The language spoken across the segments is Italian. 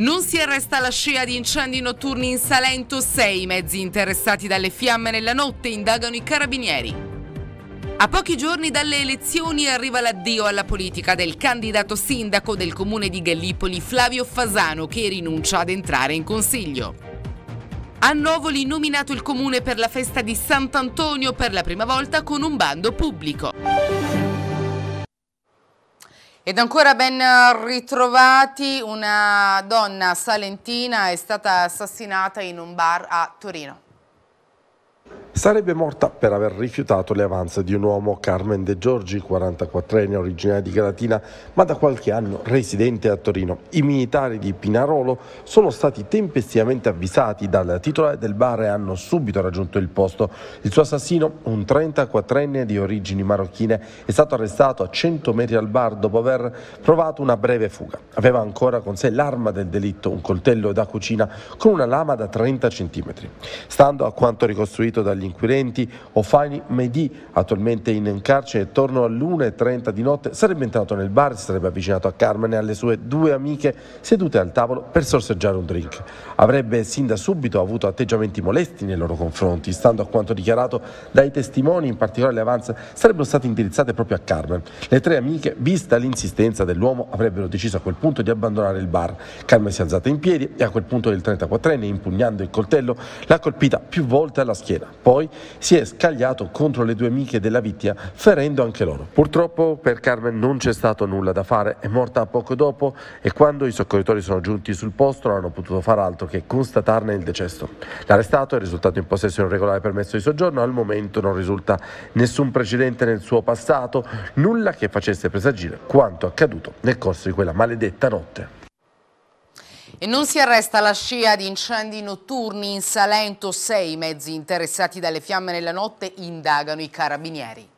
Non si arresta la scia di incendi notturni in Salento, sei mezzi interessati dalle fiamme nella notte, indagano i carabinieri. A pochi giorni dalle elezioni arriva l'addio alla politica del candidato sindaco del comune di Gallipoli Flavio Fasano che rinuncia ad entrare in consiglio. A Novoli nominato il comune per la festa di Sant'Antonio per la prima volta con un bando pubblico. Ed ancora ben eh, ritrovati, una donna salentina è stata assassinata in un bar a Torino. Sarebbe morta per aver rifiutato le avanze di un uomo, Carmen De Giorgi, 44enne, originaria di Galatina, ma da qualche anno residente a Torino. I militari di Pinarolo sono stati tempestivamente avvisati dal titolare del bar e hanno subito raggiunto il posto. Il suo assassino, un 34enne di origini marocchine, è stato arrestato a 100 metri al bar dopo aver provato una breve fuga. Aveva ancora con sé l'arma del delitto, un coltello da cucina con una lama da 30 cm. Stando a quanto ricostruito dagli inquirenti, Ofani Mehdi, attualmente in carcere, attorno all'1.30 di notte sarebbe entrato nel bar e sarebbe avvicinato a Carmen e alle sue due amiche sedute al tavolo per sorseggiare un drink. Avrebbe sin da subito avuto atteggiamenti molesti nei loro confronti, stando a quanto dichiarato dai testimoni, in particolare le avanze sarebbero state indirizzate proprio a Carmen. Le tre amiche, vista l'insistenza dell'uomo, avrebbero deciso a quel punto di abbandonare il bar. Carmen si è alzata in piedi e a quel punto il 34enne, impugnando il coltello, l'ha colpita più volte alla schiena. Poi poi si è scagliato contro le due amiche della vittima, ferendo anche loro. Purtroppo per Carmen non c'è stato nulla da fare, è morta poco dopo e quando i soccorritori sono giunti sul posto non hanno potuto far altro che constatarne il decesso. L'arrestato è risultato in possesso di un regolare permesso di soggiorno, al momento non risulta nessun precedente nel suo passato, nulla che facesse presagire quanto accaduto nel corso di quella maledetta notte. E non si arresta la scia di incendi notturni in Salento. Sei mezzi interessati dalle fiamme nella notte indagano i carabinieri.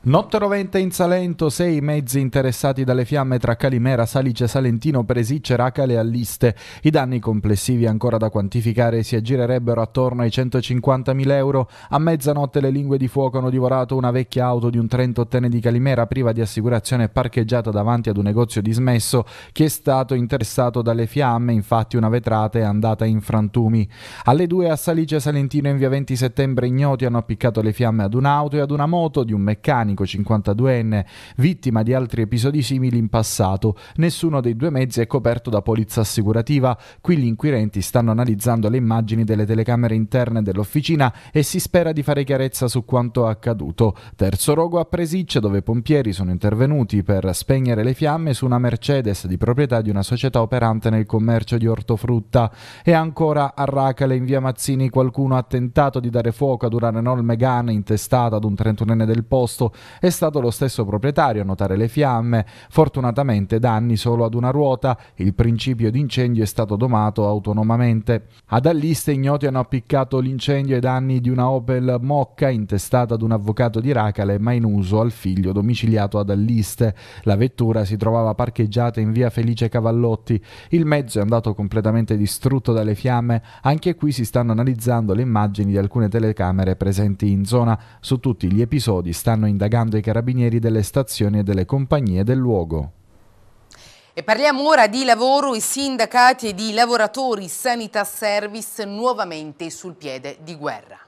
Notte rovente in Salento, sei mezzi interessati dalle fiamme tra Calimera, Salice, Salentino, Presicce, Racale e Alliste. I danni complessivi ancora da quantificare si aggirerebbero attorno ai 150.000 euro. A mezzanotte le lingue di fuoco hanno divorato una vecchia auto di un 38enne di Calimera priva di assicurazione parcheggiata davanti ad un negozio dismesso che è stato interessato dalle fiamme, infatti una vetrata è andata in frantumi. Alle 2 a Salice, Salentino in via 20 settembre ignoti hanno appiccato le fiamme ad un'auto e ad una moto di un meccanico 55-52enne, vittima di altri episodi simili in passato. Nessuno dei due mezzi è coperto da polizza assicurativa. Qui gli inquirenti stanno analizzando le immagini delle telecamere interne dell'officina e si spera di fare chiarezza su quanto accaduto. Terzo rogo a Presiccia, dove i pompieri sono intervenuti per spegnere le fiamme su una Mercedes di proprietà di una società operante nel commercio di ortofrutta. E ancora a Racale, in via Mazzini, qualcuno ha tentato di dare fuoco ad una Renault Megane intestata ad un 31enne del posto. È stato lo stesso proprietario a notare le fiamme, fortunatamente danni solo ad una ruota, il principio di incendio è stato domato autonomamente. Ad Alliste ignoti hanno appiccato l'incendio ai danni di una Opel Mocca intestata ad un avvocato di Racale ma in uso al figlio domiciliato ad Alliste. La vettura si trovava parcheggiata in via Felice Cavallotti. Il mezzo è andato completamente distrutto dalle fiamme. Anche qui si stanno analizzando le immagini di alcune telecamere presenti in zona. Su tutti gli episodi stanno indagando indagando i carabinieri delle stazioni e delle compagnie del luogo. E parliamo ora di lavoro e sindacati e di lavoratori Sanità Service nuovamente sul piede di guerra.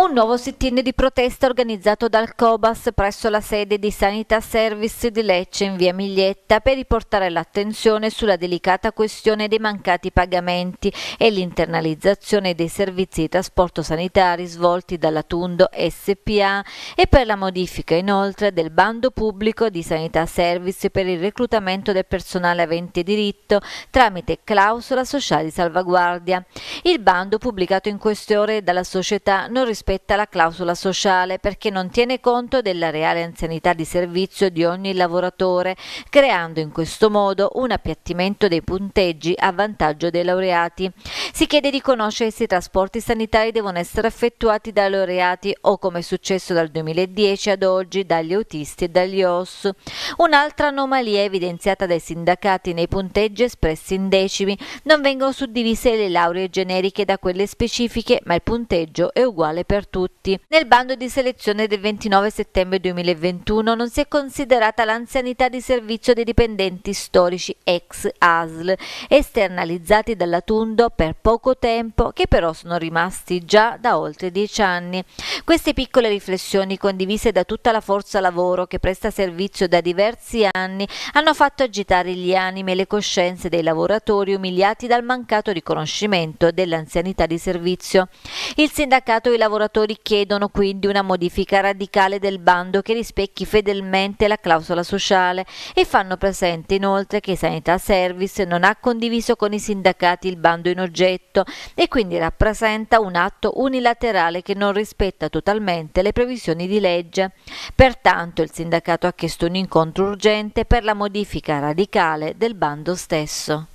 Un nuovo sit-in di protesta organizzato dal Cobas presso la sede di Sanità Service di Lecce in via Miglietta per riportare l'attenzione sulla delicata questione dei mancati pagamenti e l'internalizzazione dei servizi di trasporto sanitari svolti dalla Tundo SPA e per la modifica inoltre del bando pubblico di Sanità Service per il reclutamento del personale avente diritto tramite clausola sociale di salvaguardia. Il bando pubblicato in queste ore dalla società non risponde spetta la clausola sociale perché non tiene conto della reale anzianità di servizio di ogni lavoratore, creando in questo modo un appiattimento dei punteggi a vantaggio dei laureati. Si chiede di conoscere se i trasporti sanitari devono essere effettuati dai laureati o, come è successo dal 2010 ad oggi, dagli autisti e dagli OS. Un'altra anomalia evidenziata dai sindacati nei punteggi espressi in decimi. Non vengono suddivise le lauree generiche da quelle specifiche, ma il punteggio è uguale per per tutti. Nel bando di selezione del 29 settembre 2021 non si è considerata l'anzianità di servizio dei dipendenti storici ex ASL, esternalizzati dall'Atundo per poco tempo, che però sono rimasti già da oltre dieci anni. Queste piccole riflessioni, condivise da tutta la forza lavoro che presta servizio da diversi anni, hanno fatto agitare gli animi e le coscienze dei lavoratori umiliati dal mancato riconoscimento dell'anzianità di servizio. Il sindacato e i lavoratori lavoratori chiedono quindi una modifica radicale del bando che rispecchi fedelmente la clausola sociale e fanno presente inoltre che Sanità Service non ha condiviso con i sindacati il bando in oggetto e quindi rappresenta un atto unilaterale che non rispetta totalmente le previsioni di legge. Pertanto il sindacato ha chiesto un incontro urgente per la modifica radicale del bando stesso.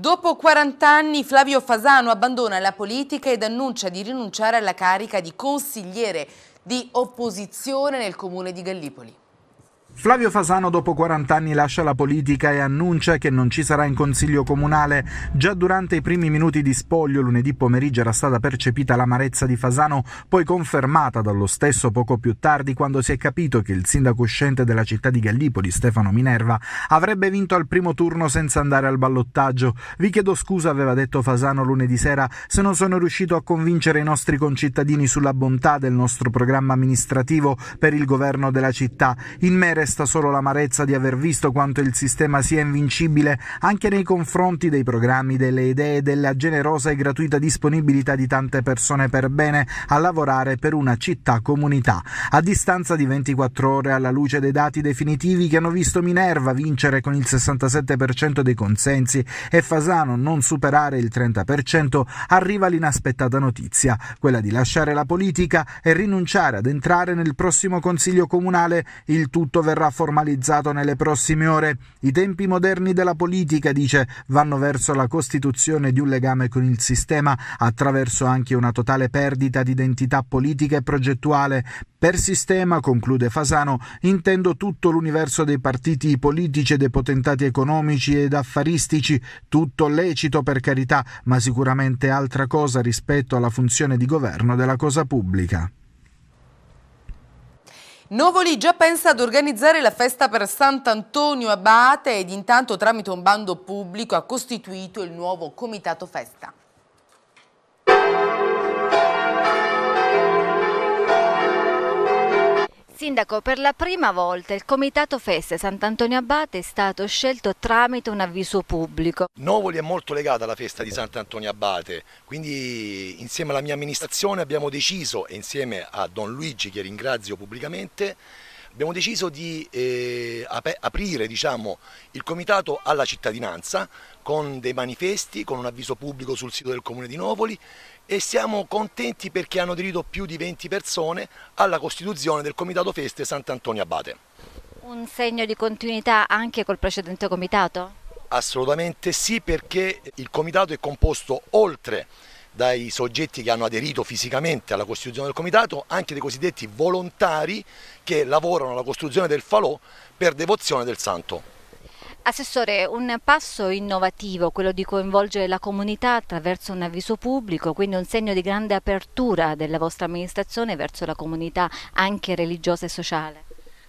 Dopo 40 anni Flavio Fasano abbandona la politica ed annuncia di rinunciare alla carica di consigliere di opposizione nel comune di Gallipoli. Flavio Fasano dopo 40 anni lascia la politica e annuncia che non ci sarà in consiglio comunale. Già durante i primi minuti di spoglio lunedì pomeriggio era stata percepita l'amarezza di Fasano, poi confermata dallo stesso poco più tardi quando si è capito che il sindaco uscente della città di Gallipoli, Stefano Minerva, avrebbe vinto al primo turno senza andare al ballottaggio. Vi chiedo scusa, aveva detto Fasano lunedì sera, se non sono riuscito a convincere i nostri concittadini sulla bontà del nostro programma amministrativo per il governo della città. In mere resta solo l'amarezza di aver visto quanto il sistema sia invincibile anche nei confronti dei programmi, delle idee e della generosa e gratuita disponibilità di tante persone per bene a lavorare per una città-comunità. A distanza di 24 ore alla luce dei dati definitivi che hanno visto Minerva vincere con il 67% dei consensi e Fasano non superare il 30%, arriva l'inaspettata notizia, quella di lasciare la politica e rinunciare ad entrare nel prossimo Consiglio Comunale, il tutto verrà formalizzato nelle prossime ore. I tempi moderni della politica, dice, vanno verso la costituzione di un legame con il sistema attraverso anche una totale perdita di identità politica e progettuale. Per sistema, conclude Fasano, intendo tutto l'universo dei partiti politici e dei potentati economici ed affaristici, tutto lecito per carità, ma sicuramente altra cosa rispetto alla funzione di governo della cosa pubblica. Novoli già pensa ad organizzare la festa per Sant'Antonio Abate ed intanto tramite un bando pubblico ha costituito il nuovo Comitato Festa. Sindaco, per la prima volta il Comitato Feste Sant'Antonio Abate è stato scelto tramite un avviso pubblico. Novoli è molto legata alla festa di Sant'Antonio Abate, quindi insieme alla mia amministrazione abbiamo deciso, e insieme a Don Luigi che ringrazio pubblicamente, abbiamo deciso di eh, aprire diciamo, il comitato alla cittadinanza con dei manifesti, con un avviso pubblico sul sito del comune di Novoli e siamo contenti perché hanno aderito più di 20 persone alla costituzione del Comitato Feste Sant'Antonio Abate. Un segno di continuità anche col precedente comitato? Assolutamente sì perché il comitato è composto oltre dai soggetti che hanno aderito fisicamente alla costituzione del comitato, anche dei cosiddetti volontari che lavorano alla costruzione del falò per devozione del santo. Assessore, un passo innovativo, quello di coinvolgere la comunità attraverso un avviso pubblico, quindi un segno di grande apertura della vostra amministrazione verso la comunità anche religiosa e sociale.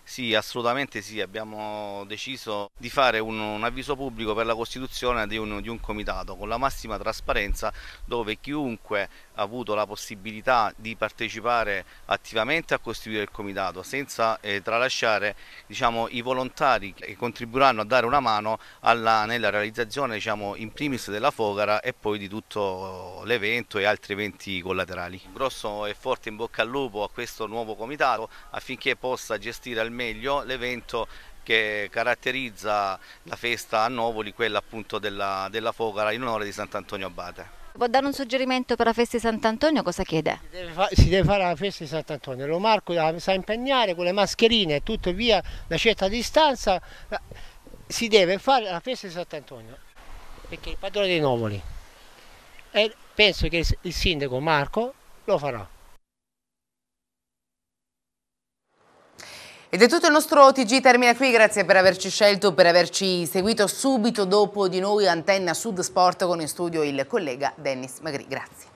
Sì, assolutamente sì, abbiamo deciso di fare un, un avviso pubblico per la costituzione di un, di un, comitato con la massima trasparenza dove chiunque ha avuto la possibilità di partecipare attivamente a costituire il comitato senza eh, tralasciare diciamo, i volontari che contribuiranno a dare una mano alla, nella realizzazione diciamo, in primis della Fogara e poi di tutto l'evento e altri eventi collaterali. Un grosso e forte in bocca al lupo a questo nuovo comitato affinché possa gestire al meglio l'evento che caratterizza la festa a Novoli, quella appunto della, della Fogara in onore di Sant'Antonio Abate. Può dare un suggerimento per la festa di Sant'Antonio? Cosa chiede? Si deve, fa si deve fare la festa di Sant'Antonio, lo Marco eh, sa impegnare con le mascherine e tutto via, una certa distanza, eh, si deve fare la festa di Sant'Antonio, perché il padrone dei Novoli. E eh, penso che il sindaco Marco lo farà. Ed è tutto il nostro TG termina qui, grazie per averci scelto, per averci seguito subito dopo di noi Antenna Sud Sport con in studio il collega Dennis Magri. Grazie.